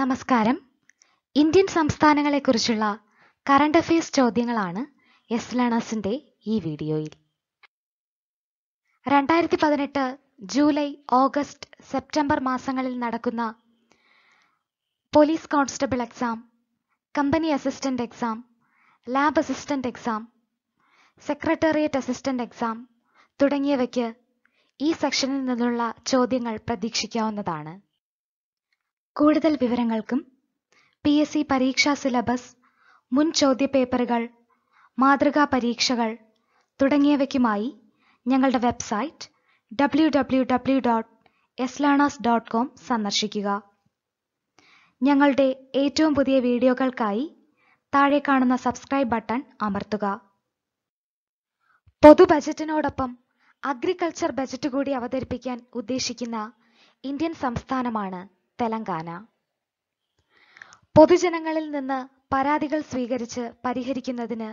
നമസ്കാരം ഇന്ത്യൻ സംസ്ഥാനങ്ങളെക്കുറിച്ചുള്ള current affairs ചോദ്യങ്ങളാണ് എസ് ലേണേഴ്സിൻ്റെ ഈ വീഡിയോയിൽ രണ്ടായിരത്തി പതിനെട്ട് ജൂലൈ ഓഗസ്റ്റ് സെപ്റ്റംബർ മാസങ്ങളിൽ നടക്കുന്ന police constable exam company assistant exam lab assistant exam secretariat assistant exam തുടങ്ങിയവയ്ക്ക് ഈ സെക്ഷനിൽ നിന്നുള്ള ചോദ്യങ്ങൾ പ്രതീക്ഷിക്കാവുന്നതാണ് കൂടുതൽ വിവരങ്ങൾക്കും പി എസ് സി പരീക്ഷാ സിലബസ് മുൻ ചോദ്യപേപ്പറുകൾ മാതൃകാ പരീക്ഷകൾ തുടങ്ങിയവയ്ക്കുമായി ഞങ്ങളുടെ website W W W dot eslearners dot com സന്ദർശിക്കുക ഞങ്ങളുടെ ഏറ്റവും പുതിയ വീഡിയോകൾക്കായി താഴെ കാണുന്ന സബ്സ്ക്രൈബ് ബട്ടൺ അമർത്തുക പൊതു ബജറ്റിനോടൊപ്പം അഗ്രികൾച്ചർ ബജറ്റ് കൂടി അവതരിപ്പിക്കാൻ ഉദ്ദേശിക്കുന്ന ഇന്ത്യൻ സംസ്ഥാനമാണ് തെലങ്കാന പൊതുജനങ്ങളിൽ നിന്ന് പരാതികൾ സ്വീകരിച്ച് പരിഹരിക്കുന്നതിന്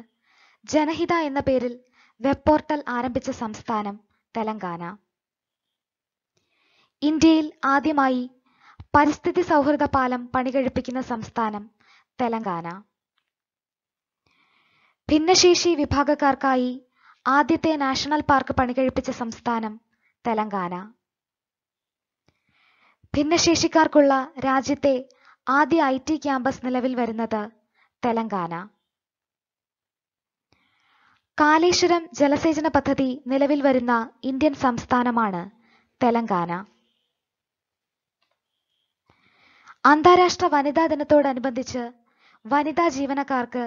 ജനഹിത എന്ന പേരിൽ വെബ് പോർട്ടൽ ആരംഭിച്ച സംസ്ഥാനം തെലങ്കാന ഇന്ത്യയിൽ ആദ്യമായി പരിസ്ഥിതി സൗഹൃദ പാലം പണികഴിപ്പിക്കുന്ന സംസ്ഥാനം തെലങ്കാന ഭിന്നശേഷി വിഭാഗക്കാർക്കായി ആദ്യത്തെ നാഷണൽ പാർക്ക് പണികഴിപ്പിച്ച സംസ്ഥാനം തെലങ്കാന ഭിന്നശേഷിക്കാർക്കുള്ള രാജ്യത്തെ ആദ്യ ഐ ടി ക്യാമ്പസ് നിലവിൽ വരുന്നത് തെലങ്കാന കാലേശ്വരം ജലസേചന പദ്ധതി നിലവിൽ വരുന്ന ഇന്ത്യൻ സംസ്ഥാനമാണ് തെലങ്കാന അന്താരാഷ്ട്ര വനിതാ ദിനത്തോടനുബന്ധിച്ച് വനിതാ ജീവനക്കാർക്ക്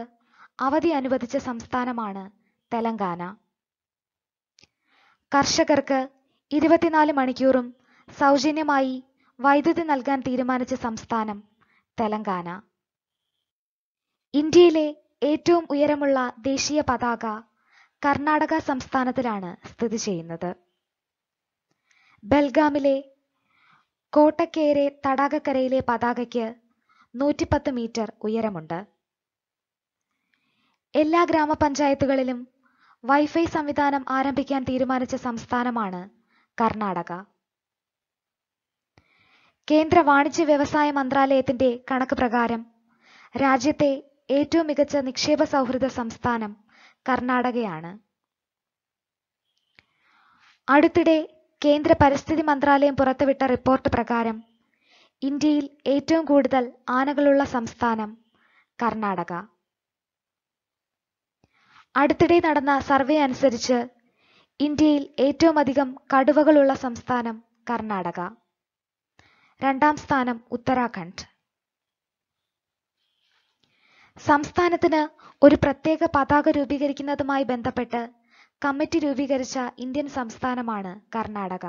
അവധി അനുവദിച്ച സംസ്ഥാനമാണ് തെലങ്കാന കർഷകർക്ക് ഇരുപത്തിനാല് മണിക്കൂറും സൗജന്യമായി വൈദ്യുതി നൽകാൻ തീരുമാനിച്ച സംസ്ഥാനം തെലങ്കാന ഇന്ത്യയിലെ ഏറ്റവും ഉയരമുള്ള ദേശീയ പതാക കർണാടക സംസ്ഥാനത്തിലാണ് സ്ഥിതി ചെയ്യുന്നത് ബൽഗാമിലെ കോട്ടക്കേരെ തടാകക്കരയിലെ പതാകയ്ക്ക് നൂറ്റിപ്പത്ത് മീറ്റർ ഉയരമുണ്ട് എല്ലാ ഗ്രാമപഞ്ചായത്തുകളിലും വൈഫൈ സംവിധാനം ആരംഭിക്കാൻ തീരുമാനിച്ച സംസ്ഥാനമാണ് കർണാടക കേന്ദ്ര വാണിജ്യ വ്യവസായ മന്ത്രാലയത്തിന്റെ കണക്ക് പ്രകാരം രാജ്യത്തെ ഏറ്റവും മികച്ച നിക്ഷേപ സൗഹൃദ സംസ്ഥാനം കർണാടകയാണ് അടുത്തിടെ കേന്ദ്ര പരിസ്ഥിതി മന്ത്രാലയം പുറത്തുവിട്ട റിപ്പോർട്ട് പ്രകാരം ഇന്ത്യയിൽ ഏറ്റവും കൂടുതൽ ആനകളുള്ള സംസ്ഥാനം കർണാടക അടുത്തിടെ നടന്ന സർവേ അനുസരിച്ച് ഇന്ത്യയിൽ ഏറ്റവും അധികം കടുവകളുള്ള സംസ്ഥാനം കർണാടക രണ്ടാം സ്ഥാനം ഉത്തരാഖണ്ഡ് സംസ്ഥാനത്തിന് ഒരു പ്രത്യേക പതാക രൂപീകരിക്കുന്നതുമായി ബന്ധപ്പെട്ട് കമ്മിറ്റി രൂപീകരിച്ച ഇന്ത്യൻ സംസ്ഥാനമാണ് കർണാടക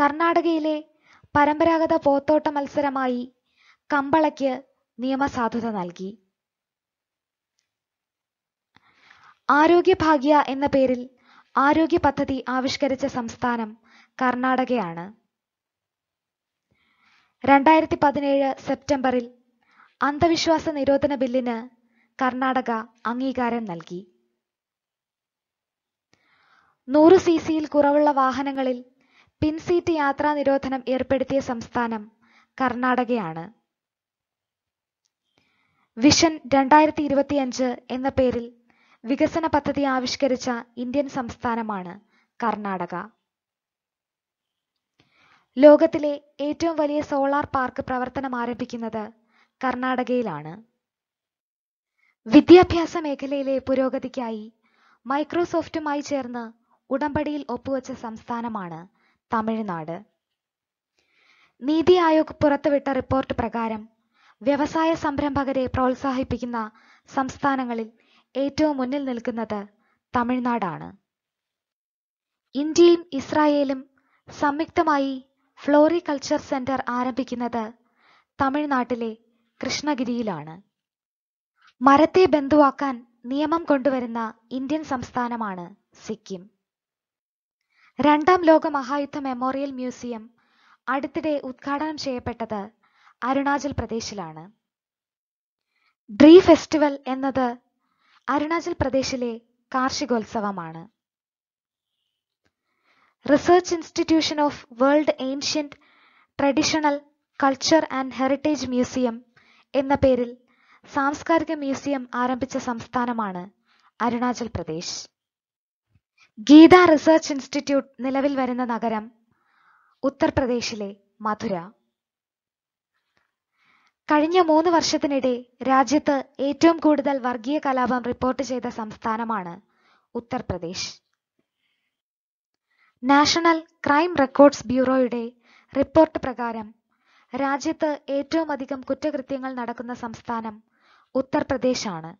കർണാടകയിലെ പരമ്പരാഗത പോത്തോട്ട മത്സരമായി കമ്പളയ്ക്ക് നിയമസാധുത നൽകി ആരോഗ്യഭാഗ്യ എന്ന പേരിൽ ആരോഗ്യ പദ്ധതി ആവിഷ്കരിച്ച സംസ്ഥാനം കർണാടകയാണ്. രണ്ടായിരത്തി പതിനേഴ് സെപ്റ്റംബറിൽ അന്ധവിശ്വാസ നിരോധന ബില്ലിന് കർണാടക അംഗീകാരം നൽകി. നൂറ് സിസിയിൽ കുറവുള്ള വാഹനങ്ങളിൽ പിൻസീറ്റ് യാത്രാ നിരോധനം ഏർപ്പെടുത്തിയ സംസ്ഥാനം കർണാടകയാണ്. വിഷൻ രണ്ടായിരത്തി ഇരുപത്തിയഞ്ച് എന്ന പേരിൽ വികസന പദ്ധതി ആവിഷ്കരിച്ച ഇന്ത്യൻ സംസ്ഥാനമാണ് കർണാടക. ലോകത്തിലെ ഏറ്റവും വലിയ സോളാർ പാർക്ക് പ്രവർത്തനം ആരംഭിക്കുന്നത് കർണാടകയിലാണ് വിദ്യാഭ്യാസ മേഖലയിലെ പുരോഗതിക്കായി മൈക്രോസോഫ്റ്റുമായി ചേർന്ന് ഉടമ്പടിയിൽ ഒപ്പുവെച്ച സംസ്ഥാനമാണ് തമിഴ്നാട് നീതി ആയോഗ് പുറത്തുവിട്ട റിപ്പോർട്ട് പ്രകാരം വ്യവസായ സംരംഭകരെ പ്രോത്സാഹിപ്പിക്കുന്ന സംസ്ഥാനങ്ങളിൽ ഏറ്റവും മുന്നിൽ നിൽക്കുന്നത് തമിഴ്നാടാണ് ഇന്ത്യയും ഇസ്രായേലും സംയുക്തമായി ഫ്ലോറികൾച്ചർ സെന്റർ ആരംഭിക്കുന്നത് തമിഴ്നാട്ടിലെ കൃഷ്ണഗിരിയിലാണ് മരത്തെ ബന്ധുവാക്കാൻ നിയമം കൊണ്ടുവരുന്ന ഇന്ത്യൻ സംസ്ഥാനമാണ് സിക്കിം രണ്ടാം ലോക മഹായുദ്ധ മെമ്മോറിയൽ മ്യൂസിയം അടുത്തിടെ ഉദ്ഘാടനം ചെയ്യപ്പെട്ടത് അരുണാചൽ പ്രദേശിലാണ് ഡ്രീ ഫെസ്റ്റിവൽ എന്നത് അരുണാചൽ പ്രദേശിലെ കാർഷികോത്സവമാണ് research institution of world ancient traditional culture and heritage museum എന്ന പേരിൽ സാംസ്കാരിക മ്യൂസിയം ആരംഭിച്ച സംസ്ഥാനമാണ് അരുണാചൽ പ്രദേശ് ഗീത റിസർച്ച് ഇൻസ്റ്റിറ്റ്യൂട്ട് നിലവിൽ വരുന്ന നഗരം ഉത്തർപ്രദേശിലെ മധുര കഴിഞ്ഞ മൂന്ന് വർഷത്തിനിടെ രാജ്യത്ത് ഏറ്റവും കൂടുതൽ വർഗീയ കലാപം റിപ്പോർട്ട് ചെയ്ത സംസ്ഥാനമാണ് ഉത്തർപ്രദേശ് നാഷണൽ ക്രൈം റെക്കോർഡ്സ് ബ്യൂറോയുടെ റിപ്പോർട്ട് പ്രകാരം രാജ്യത്ത് അധികം കുറ്റകൃത്യങ്ങൾ നടക്കുന്ന സംസ്ഥാനം ഉത്തർപ്രദേശാണ്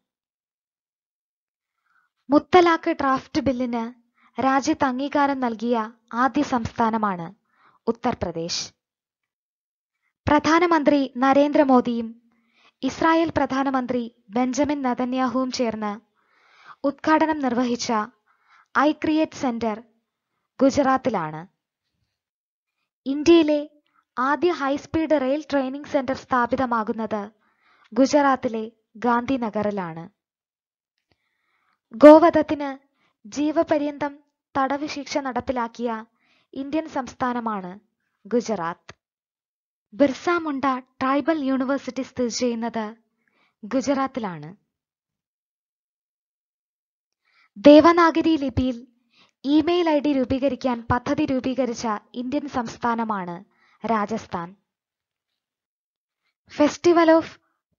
മുത്തലാഖ് ഡ്രാഫ്റ്റ് ബില്ലിന് രാജ്യത്ത് അംഗീകാരം നൽകിയ ആദ്യ സംസ്ഥാനമാണ് ഉത്തർപ്രദേശ് പ്രധാനമന്ത്രി നരേന്ദ്രമോദിയും ഇസ്രായേൽ പ്രധാനമന്ത്രി ബെഞ്ചമിൻ നതന്യാഹുവും ചേർന്ന് ഉദ്ഘാടനം നിർവഹിച്ച ഐ ക്രിയേറ്റ് സെന്റർ ഗുജറാത്തിലാണ് ഇന്ത്യയിലെ ആദ്യ ഹൈസ്പീഡ് റെയിൽ ട്രെയിനിംഗ് സെന്റർ സ്ഥാപിതമാകുന്നത് ഗുജറാത്തിലെ ഗാന്ധിനഗറിലാണ് ഗോവധത്തിന് ജീവപര്യന്തം തടവ് ശിക്ഷ നടപ്പിലാക്കിയ ഇന്ത്യൻ സംസ്ഥാനമാണ് ഗുജറാത്ത് ബിർസ മുണ്ട ട്രൈബൽ യൂണിവേഴ്സിറ്റി സ്ഥിതി ചെയ്യുന്നത് ഗുജറാത്തിലാണ് ദേവനാഗരി ലിപിയിൽ ഇമെയിൽ ഐ ഡി രൂപീകരിക്കാൻ പദ്ധതി രൂപീകരിച്ച ഇന്ത്യൻ സംസ്ഥാനമാണ് രാജസ്ഥാൻ ഫെസ്റ്റിവൽ ഓഫ്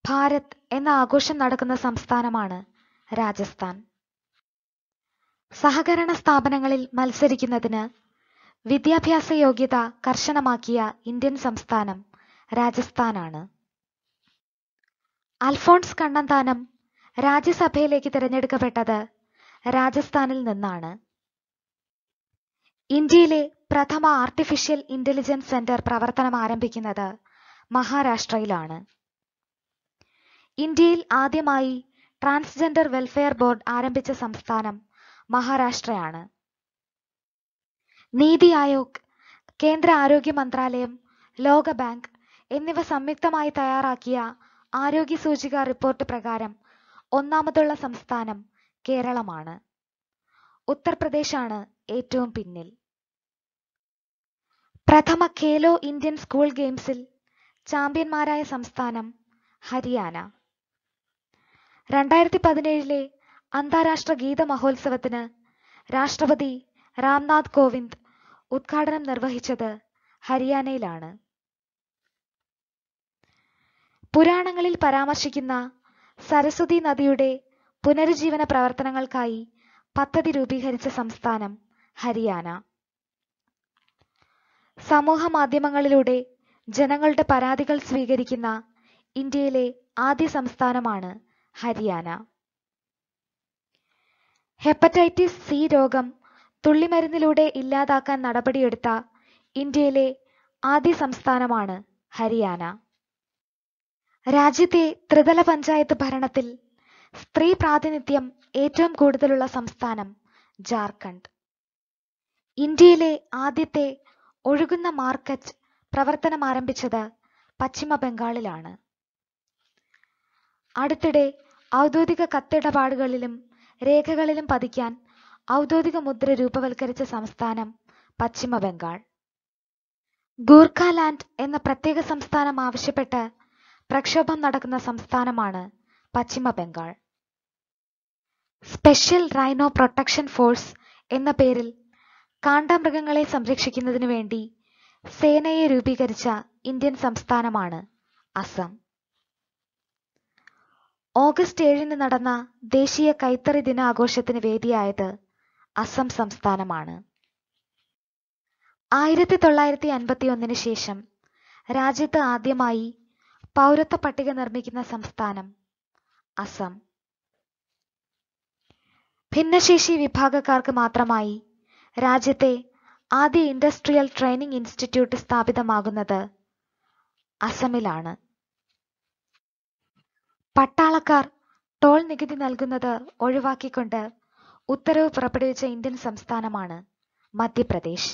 ഭാരത് എന്ന ആഘോഷം നടക്കുന്ന സംസ്ഥാനമാണ് രാജസ്ഥാൻ സഹകരണ സ്ഥാപനങ്ങളിൽ മത്സരിക്കുന്നതിന് വിദ്യാഭ്യാസ യോഗ്യത കർശനമാക്കിയ ഇന്ത്യൻ സംസ്ഥാനം രാജസ്ഥാനാണ് അൽഫോൺസ് കണ്ണന്താനം രാജ്യസഭയിലേക്ക് തിരഞ്ഞെടുക്കപ്പെട്ടത് രാജസ്ഥാനിൽ നിന്നാണ് ഇന്ത്യയിലെ പ്രഥമ ആർട്ടിഫിഷ്യൽ ഇന്റലിജൻസ് സെന്റർ പ്രവർത്തനം ആരംഭിക്കുന്നത് മഹാരാഷ്ട്രയിലാണ് ഇന്ത്യയിൽ ആദ്യമായി ട്രാൻസ്ജെൻഡർ വെൽഫെയർ ബോർഡ് ആരംഭിച്ച സംസ്ഥാനം മഹാരാഷ്ട്രയാണ് നീതി ആയോഗ് കേന്ദ്ര ആരോഗ്യ മന്ത്രാലയം ലോക ബാങ്ക് എന്നിവ സംയുക്തമായി തയ്യാറാക്കിയ ആരോഗ്യ സൂചിക റിപ്പോർട്ട് പ്രകാരം ഒന്നാമതുള്ള സംസ്ഥാനം കേരളമാണ് ഉത്തർപ്രദേശാണ് ഏറ്റവും പിന്നിൽ പ്രഥമ ഖേലോ ഇന്ത്യൻ സ്കൂൾ ഗെയിംസിൽ ചാമ്പ്യന്മാരായ സംസ്ഥാനം ഹരിയാന രണ്ടായിരത്തി പതിനേഴിലെ അന്താരാഷ്ട്ര ഗീത മഹോത്സവത്തിന് രാഷ്ട്രപതി രാംനാഥ് കോവിന്ദ് ഉദ്ഘാടനം നിർവഹിച്ചത് ഹരിയാനയിലാണ് പുരാണങ്ങളിൽ പരാമർശിക്കുന്ന സരസ്വതി നദിയുടെ പുനരുജ്ജീവന പ്രവർത്തനങ്ങൾക്കായി പദ്ധതി രൂപീകരിച്ച സംസ്ഥാനം ഹരിയാന സമൂഹ മാധ്യമങ്ങളിലൂടെ ജനങ്ങളുടെ പരാതികൾ സ്വീകരിക്കുന്ന ഇന്ത്യയിലെ ആദ്യ സംസ്ഥാനമാണ് ഹരിയാന ഹെപ്പറ്റൈറ്റിസ് സി രോഗം തുള്ളിമരുന്നിലൂടെ ഇല്ലാതാക്കാൻ നടപടിയെടുത്ത ഇന്ത്യയിലെ ആദ്യ സംസ്ഥാനമാണ് ഹരിയാന രാജ്യത്തെ ത്രിതല പഞ്ചായത്ത് ഭരണത്തിൽ സ്ത്രീ പ്രാതിനിധ്യം ഏറ്റവും കൂടുതലുള്ള സംസ്ഥാനം ജാർഖണ്ഡ് ഇന്ത്യയിലെ ആദ്യത്തെ ഒഴുകുന്ന മാർക്കറ്റ് ആരംഭിച്ചത് പശ്ചിമ ബംഗാളിലാണ് അടുത്തിടെ ഔദ്യോഗിക കത്തിടപാടുകളിലും രേഖകളിലും പതിക്കാൻ ഔദ്യോഗിക മുദ്ര രൂപവൽക്കരിച്ച സംസ്ഥാനം പശ്ചിമ ബംഗാൾ ഗൂർഖാലാൻഡ് എന്ന പ്രത്യേക സംസ്ഥാനം ആവശ്യപ്പെട്ട് പ്രക്ഷോഭം നടക്കുന്ന സംസ്ഥാനമാണ് Paschim Bengal special rhino protection force എന്ന പേരിൽ കാണ്ടാമൃഗങ്ങളെ സംരക്ഷിക്കുന്നതിനു വേണ്ടി സേനയെ രൂപീകരിച്ച ഇന്ത്യൻ സംസ്ഥാനമാണ് അസം ഓഗസ്റ്റ് ഏഴിന് നടന്ന ദേശീയ കൈത്തറി ദിനാഘോഷത്തിന് വേദിയായത് അസം സംസ്ഥാനമാണ് ആയിരത്തി തൊള്ളായിരത്തി അൻപത്തി ഒന്നിന് ശേഷം രാജ്യത്ത് ആദ്യമായി പൗരത്വ പട്ടിക നിർമ്മിക്കുന്ന സംസ്ഥാനം അസം ഭിന്നശേഷി വിഭാഗക്കാർക്ക് മാത്രമായി രാജ്യത്തെ ആദ്യ ഇൻഡസ്ട്രിയൽ ട്രെയിനിംഗ് ഇൻസ്റ്റിറ്റ്യൂട്ട് സ്ഥാപിതമാകുന്നത് അസമിലാണ് പട്ടാളക്കാർ ടോൾ നികുതി നൽകുന്നത് ഒഴിവാക്കിക്കൊണ്ട് ഉത്തരവ് പുറപ്പെടുവിച്ച ഇന്ത്യൻ സംസ്ഥാനമാണ് മധ്യപ്രദേശ്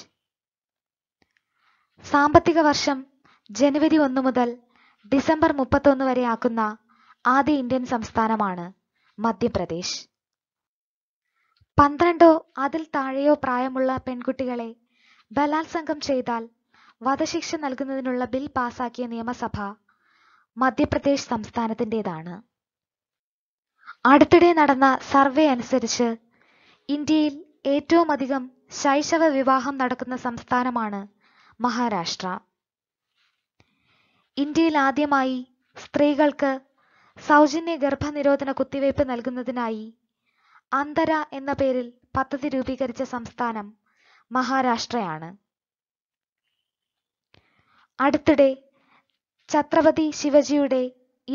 സാമ്പത്തിക വർഷം ജനുവരി ഒന്ന് മുതൽ ഡിസംബർ മുപ്പത്തൊന്ന് വരെ ആക്കുന്ന ആദ്യ ഇന്ത്യൻ സംസ്ഥാനമാണ് മധ്യപ്രദേശ് പന്ത്രണ്ടോ അതിൽ താഴെയോ പ്രായമുള്ള പെൺകുട്ടികളെ ബലാത്സംഗം ചെയ്താൽ വധശിക്ഷ നൽകുന്നതിനുള്ള ബിൽ പാസാക്കിയ നിയമസഭ മധ്യപ്രദേശ് സംസ്ഥാനത്തിൻ്റെതാണ് അടുത്തിടെ നടന്ന സർവേ അനുസരിച്ച് ഇന്ത്യയിൽ ഏറ്റവും അധികം ശൈശവ വിവാഹം നടക്കുന്ന സംസ്ഥാനമാണ് മഹാരാഷ്ട്ര ഇന്ത്യയിൽ ആദ്യമായി സ്ത്രീകൾക്ക് സൗജന്യ ഗർഭനിരോധന കുത്തിവയ്പ് നൽകുന്നതിനായി അന്തര എന്ന പേരിൽ പദ്ധതി രൂപീകരിച്ച സംസ്ഥാനം മഹാരാഷ്ട്രയാണ് അടുത്തിടെ ഛത്രപതി ശിവജിയുടെ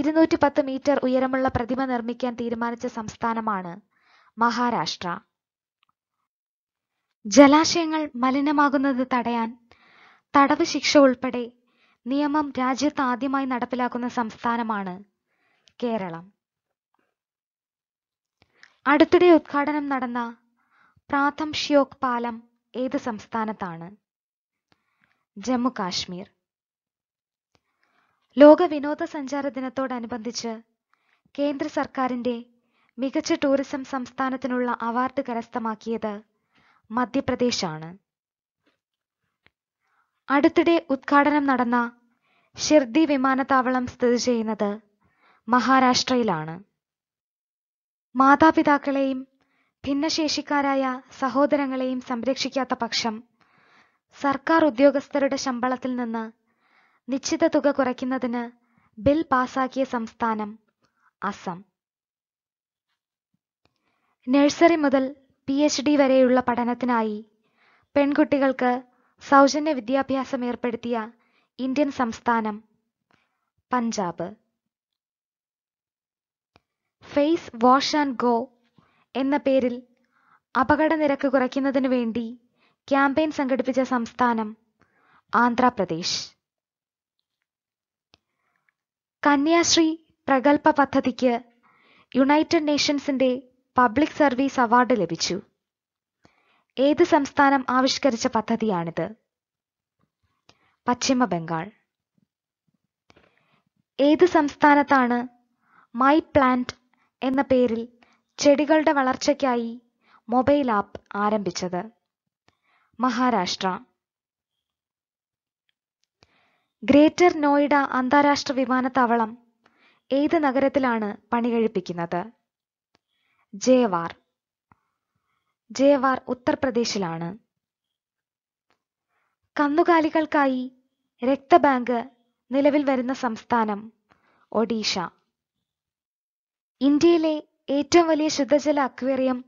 ഇരുന്നൂറ്റി പത്ത് മീറ്റർ ഉയരമുള്ള പ്രതിമ നിർമ്മിക്കാൻ തീരുമാനിച്ച സംസ്ഥാനമാണ് മഹാരാഷ്ട്ര ജലാശയങ്ങൾ മലിനമാകുന്നത് തടയാൻ തടവ് ശിക്ഷ ഉൾപ്പെടെ നിയമം രാജ്യത്ത് ആദ്യമായി നടപ്പിലാക്കുന്ന സംസ്ഥാനമാണ് കേരളം അടുത്തിടെ ഉദ്ഘാടനം നടന്ന പ്രാഥം ഷിയോക് പാലം ഏത് സംസ്ഥാനത്താണ് ജമ്മു കാശ്മീർ ലോക വിനോദസഞ്ചാര ദിനത്തോടനുബന്ധിച്ച് കേന്ദ്ര സർക്കാരിന്റെ മികച്ച ടൂറിസം സംസ്ഥാനത്തിനുള്ള അവാർഡ് കരസ്ഥമാക്കിയത് മധ്യപ്രദേശാണ് അടുത്തിടെ ഉദ്ഘാടനം നടന്ന ഷിർദി വിമാനത്താവളം സ്ഥിതി ചെയ്യുന്നത് മഹാരാഷ്ട്രയിലാണ് മാതാപിതാക്കളെയും ഭിന്നശേഷിക്കാരായ സഹോദരങ്ങളെയും സംരക്ഷിക്കാത്ത പക്ഷം സർക്കാർ ഉദ്യോഗസ്ഥരുടെ ശമ്പളത്തിൽ നിന്ന് നിശ്ചിത തുക കുറയ്ക്കുന്നതിന് ബിൽ പാസാക്കിയ സംസ്ഥാനം അസം നഴ്സറി മുതൽ പി എച്ച് ഡി വരെയുള്ള പഠനത്തിനായി പെൺകുട്ടികൾക്ക് സൗജന്യ വിദ്യാഭ്യാസം ഏർപ്പെടുത്തിയ ഇന്ത്യൻ സംസ്ഥാനം Punjab face wash and go എന്ന പേരിൽ അപകടനിരക്ക് കുറയ്ക്കുന്നതിനു വേണ്ടി ക്യാമ്പയിൻ സംഘടിപ്പിച്ച സംസ്ഥാനം ആന്ധ്രാപ്രദേശ് കന്യാശ്രീ പ്രഗൽഭ പദ്ധതിക്ക് യുണൈറ്റഡ് നേഷൻസിന്റെ പബ്ലിക് സർവീസ് അവാർഡ് ലഭിച്ചു ഏത് സംസ്ഥാനം ആവിഷ്കരിച്ച പദ്ധതിയാണിത് പശ്ചിമ ബംഗാൾ ഏത് സംസ്ഥാനത്താണ് മൈ പ്ലാന്റ് എന്ന പേരിൽ ചെടികളുടെ വളർച്ചയ്ക്കായി മൊബൈൽ ആപ്പ് ആരംഭിച്ചത് മഹാരാഷ്ട്ര ഗ്രേറ്റർ നോയിഡ അന്താരാഷ്ട്ര വിമാനത്താവളം ഏത് നഗരത്തിലാണ് പണികഴിപ്പിക്കുന്നത് ജേവാർ ജേവാർ ഉത്തർപ്രദേശിലാണ് കന്നുകാലികൾക്കായി രക്തബാങ്ക് നിലവിൽ വരുന്ന സംസ്ഥാനം ഒഡീഷ ഇന്ത്യയിലെ ഏറ്റവും വലിയ ശുദ്ധജല അക്വേറിയം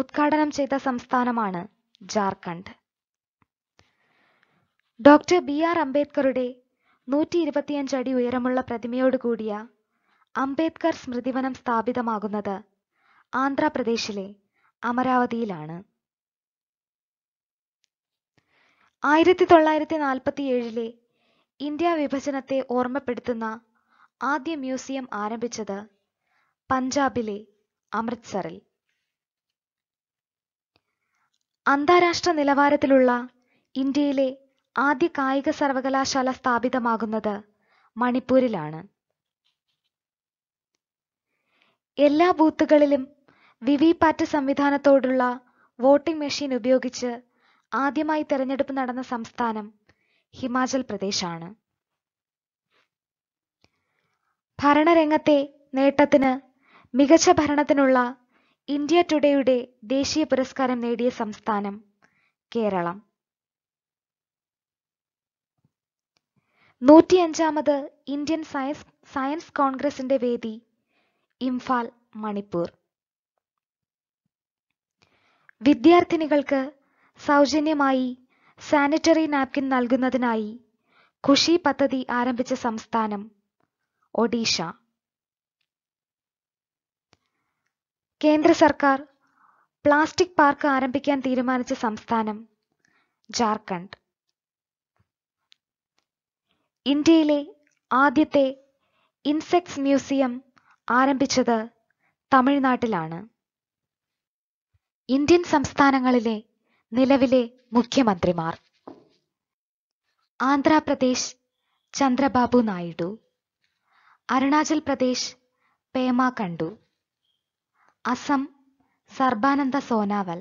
ഉദ്ഘാടനം ചെയ്ത സംസ്ഥാനമാണ് ജാർഖണ്ഡ് ഡോക്ടർ ബി ആർ അംബേദ്കറുടെ നൂറ്റി ഇരുപത്തിയഞ്ച് അടി ഉയരമുള്ള പ്രതിമയോട് കൂടിയ അംബേദ്കർ സ്മൃതിവനം സ്ഥാപിതമാകുന്നത് ആന്ധ്രാപ്രദേശിലെ അമരാവതിയിലാണ് ആയിരത്തി തൊള്ളായിരത്തി നാൽപ്പത്തിയേഴിലെ ഇന്ത്യ വിഭജനത്തെ ഓർമ്മപ്പെടുത്തുന്ന ആദ്യ മ്യൂസിയം ആരംഭിച്ചത് പഞ്ചാബിലെ അമൃത്സറിൽ അന്താരാഷ്ട്ര നിലവാരത്തിലുള്ള ഇന്ത്യയിലെ ആദ്യ കായിക സർവകലാശാല സ്ഥാപിതമാകുന്നത് മണിപ്പൂരിലാണ് എല്ലാ ബൂത്തുകളിലും വിവിപാറ്റ് സംവിധാനത്തോടുള്ള വോട്ടിംഗ് മെഷീൻ ഉപയോഗിച്ച് ആദ്യമായി തെരഞ്ഞെടുപ്പ് നടന്ന സംസ്ഥാനം ഹിമാചൽ പ്രദേശാണ് ഭരണരംഗത്തെ നേട്ടത്തിന് മികച്ച ഭരണത്തിനുള്ള ഇന്ത്യ ടുഡേയുടെ ദേശീയ പുരസ്കാരം നേടിയ സംസ്ഥാനം കേരളം നൂറ്റിയഞ്ചാമത് ഇന്ത്യൻ സയൻസ് സയൻസ് കോൺഗ്രസിന്റെ വേദി ഇംഫാൽ മണിപ്പൂർ വിദ്യാർത്ഥിനികൾക്ക് സൗജന്യമായി സാനിറ്ററി നാപ്കിൻ നൽകുന്നതിനായി ഖുഷി പദ്ധതി ആരംഭിച്ച സംസ്ഥാനം ഒഡീഷ കേന്ദ്ര സർക്കാർ പ്ലാസ്റ്റിക് പാർക്ക് ആരംഭിക്കാൻ തീരുമാനിച്ച സംസ്ഥാനം ജാർഖണ്ഡ് ഇന്ത്യയിലെ ആദ്യത്തെ ഇൻസെക്ട്സ് മ്യൂസിയം ആരംഭിച്ചത് തമിഴ്നാട്ടിലാണ് ഇന്ത്യൻ സംസ്ഥാനങ്ങളിലെ നിലവിലെ മുഖ്യമന്ത്രിമാർ Andhra Pradesh Chandrababu Naidu Arunachal Pradesh Pema Khandu Assam Sarbananda Sonowal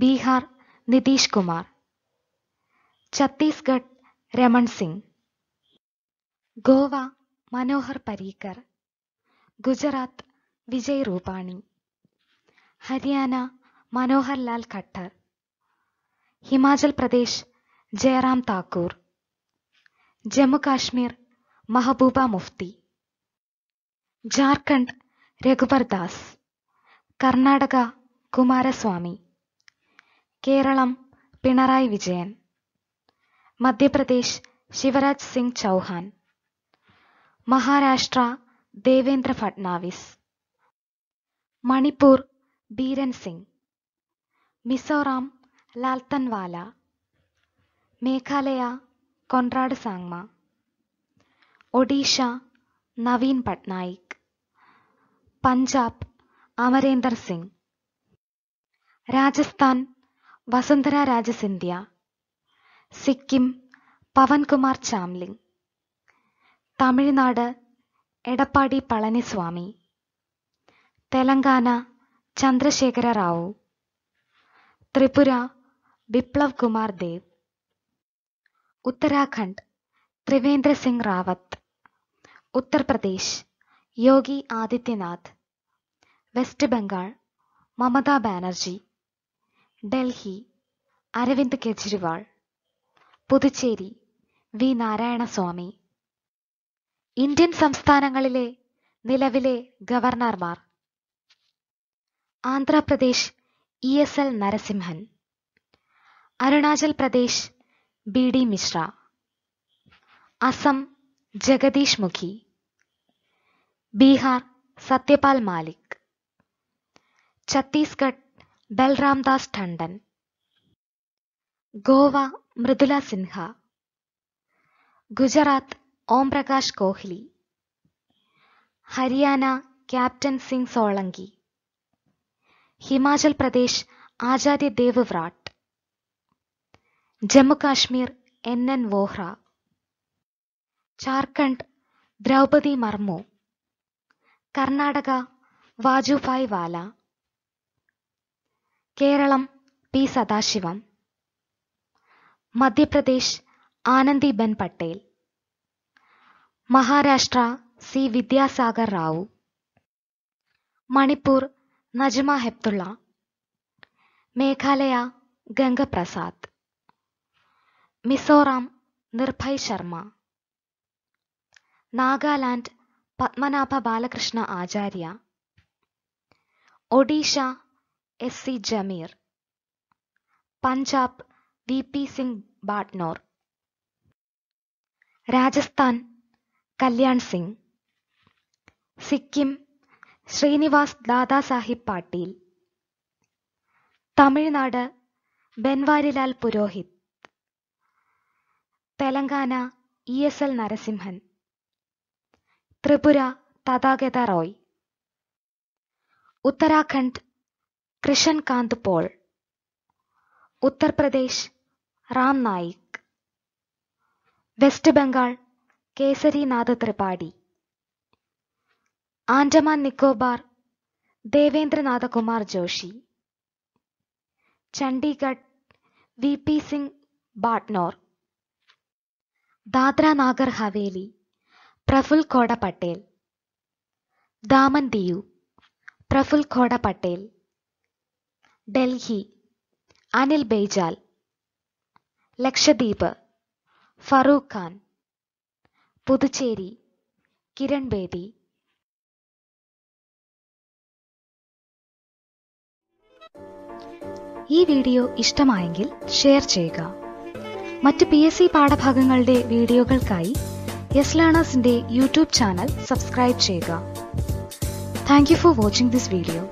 Bihar Nitish Kumar Chhattisgarh Raman Singh Goa Manohar Parrikar Gujarat Vijay Rupani Haryana Manohar Lal Khattar Himachal Pradesh Jairam Thakur Jammu Kashmir Mehbooba Mufti Jharkhand Raghubar Das Karnataka Kumaraswamy Kerala Pinarayi Vijayan Madhya Pradesh Shivraj Singh Chouhan Maharashtra Devendra Fadnavis Manipur Biren Singh Mizoram Lalthanhawla Meghalaya Conrad Sangma Odisha Naveen Patnaik Punjab Amarinder Singh Rajasthan Vasundhara Raje Scindia Sikkim Pawan Kumar Chamling Tamil Nadu Edappadi Palaniswami Telangana Chandrasekhara Rao Tripura Biplab Kumar Deb Uttarakhand Trivendra Singh Rawat Uttar Pradesh Yogi Adityanath West Bengal Mamata Banerjee Delhi Arvind Kejriwal Puducherry V Narayanasamy Indian സംസ്ഥാനങ്ങളിലെ നിലവിലെ ഗവർണർമാർ Andhra Pradesh E S L Narasimhan Arunachal Pradesh B D Mishra Assam Jagdish Mukhi Bihar Satya Pal Malik Chhattisgarh Balram Das Tandon Goa Mridula Sinha Gujarat Om Prakash Kohli Haryana captain Singh Solanki Himachal Pradesh Acharya Dev Vrat Jammu Kashmir N N Vohra Jharkhand Droupadi Murmu Karnataka Vajubhai വാല Kerala P Sathasivam Madhya Pradesh Anandiben Patel Maharashtra C Vidyasagar Rao Manipur Najma Heptulla Meghalaya Ganga Prasad Mizoram Nirbhay Sharma Nagaland Padmanabha Balakrishna Acharya Odisha S C Jamir Punjab V P Singh Badnore Rajasthan Kalyan Singh Sikkim Shriniwas Dadasaheb Patil Tamil Nadu Banwarilal Purohit Telangana E S L Narasimhan Tripura Tathagata Roy Uttarakhand Krishan Kant Paul Uttar Pradesh Ram Naik West Bengal Keshari Nath Tripathi Andaman Nicobar Devendra Nath Kumar Joshi Chandigarh V P Singh ബാട്നോർ Dadra Nagar Haveli Praful Khoda Patel Daman Diu Praful Khoda Patel Delhi Anil Baijal Lakshadweep Farooq Khan Puducherry Kiran Bedi ഈ വീഡിയോ ഇഷ്ടമായെങ്കിൽ ഷെയർ ചെയ്യുക മറ്റ് പി എസ് സി പാഠഭാഗങ്ങളുടെ വീഡിയോകൾക്കായി യെസ് ലേണേഴ്സിന്റെ യൂട്യൂബ് ചാനൽ സബ്സ്ക്രൈബ് ചെയ്യുക thank you for watching this video